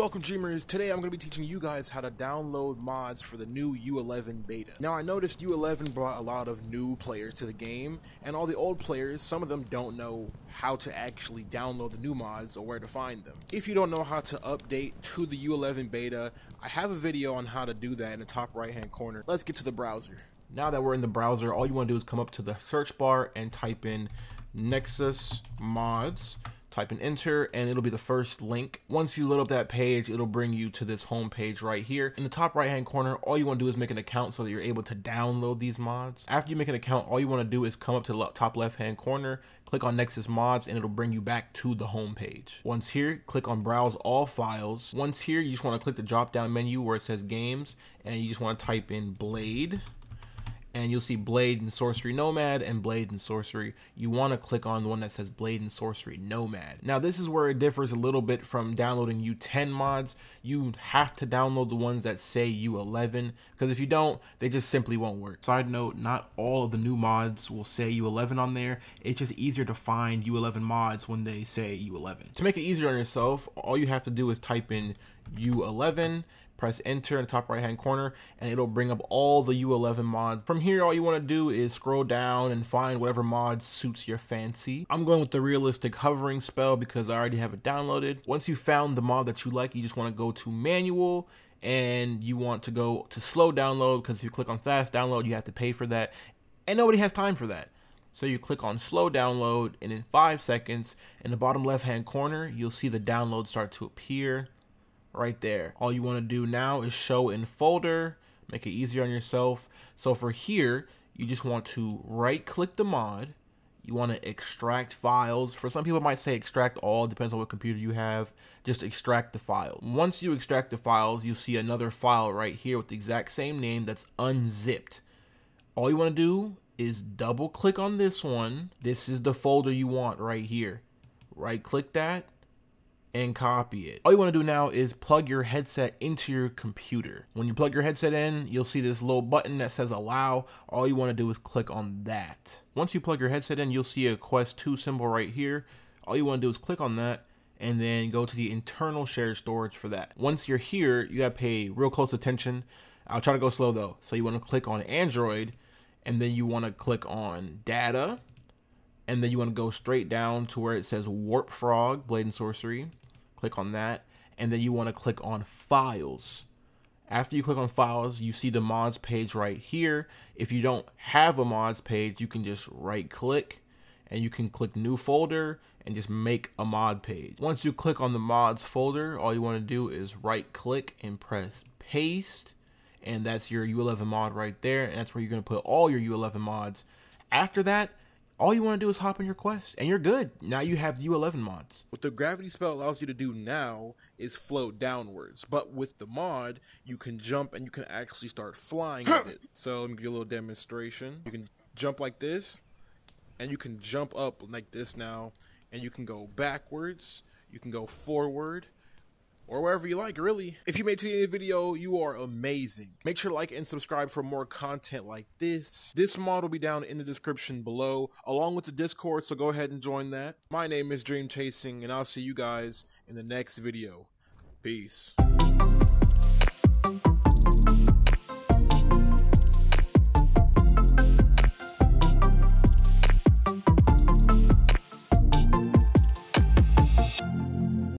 Welcome Dreamers, today I'm going to be teaching you guys how to download mods for the new U11 beta. Now I noticed U11 brought a lot of new players to the game, and all the old players, some of them don't know how to actually download the new mods or where to find them. If you don't know how to update to the U11 beta, I have a video on how to do that in the top right hand corner. Let's get to the browser. Now that we're in the browser, all you want to do is come up to the search bar and type in Nexus Mods type in enter and it'll be the first link. Once you load up that page, it'll bring you to this home page right here. In the top right hand corner, all you wanna do is make an account so that you're able to download these mods. After you make an account, all you wanna do is come up to the top left hand corner, click on Nexus Mods and it'll bring you back to the home page. Once here, click on browse all files. Once here, you just wanna click the drop down menu where it says games and you just wanna type in Blade and you'll see Blade and Sorcery Nomad and Blade and Sorcery. You want to click on the one that says Blade and Sorcery Nomad. Now this is where it differs a little bit from downloading U10 mods. You have to download the ones that say U11 because if you don't, they just simply won't work. Side note, not all of the new mods will say U11 on there. It's just easier to find U11 mods when they say U11. To make it easier on yourself, all you have to do is type in U11, press enter in the top right hand corner and it'll bring up all the U11 mods. From here all you want to do is scroll down and find whatever mod suits your fancy. I'm going with the realistic hovering spell because I already have it downloaded. Once you found the mod that you like you just want to go to manual and you want to go to slow download because if you click on fast download you have to pay for that and nobody has time for that. So you click on slow download and in five seconds in the bottom left hand corner you'll see the download start to appear right there. All you wanna do now is show in folder, make it easier on yourself. So for here, you just want to right click the mod, you want to extract files. For some people might say extract all, depends on what computer you have. Just extract the file. Once you extract the files, you'll see another file right here with the exact same name that's unzipped. All you want to do is double click on this one. This is the folder you want right here. Right click that, and copy it. All you want to do now is plug your headset into your computer. When you plug your headset in, you'll see this little button that says allow. All you want to do is click on that. Once you plug your headset in, you'll see a Quest 2 symbol right here. All you want to do is click on that and then go to the internal shared storage for that. Once you're here, you gotta pay real close attention. I'll try to go slow though. So you wanna click on Android and then you wanna click on data and then you wanna go straight down to where it says Warp Frog, Blade and Sorcery Click on that. And then you want to click on files. After you click on files, you see the mods page right here. If you don't have a mods page, you can just right click and you can click new folder and just make a mod page. Once you click on the mods folder, all you want to do is right click and press paste. And that's your U11 mod right there. And that's where you're going to put all your U11 mods. After that, all you want to do is hop on your quest, and you're good. Now you have U11 mods. What the gravity spell allows you to do now is float downwards, but with the mod, you can jump and you can actually start flying with it. So let me give you a little demonstration. You can jump like this, and you can jump up like this now, and you can go backwards, you can go forward, or wherever you like, really. If you made it to the end of the video, you are amazing. Make sure to like and subscribe for more content like this. This mod will be down in the description below, along with the Discord, so go ahead and join that. My name is Dream Chasing, and I'll see you guys in the next video. Peace.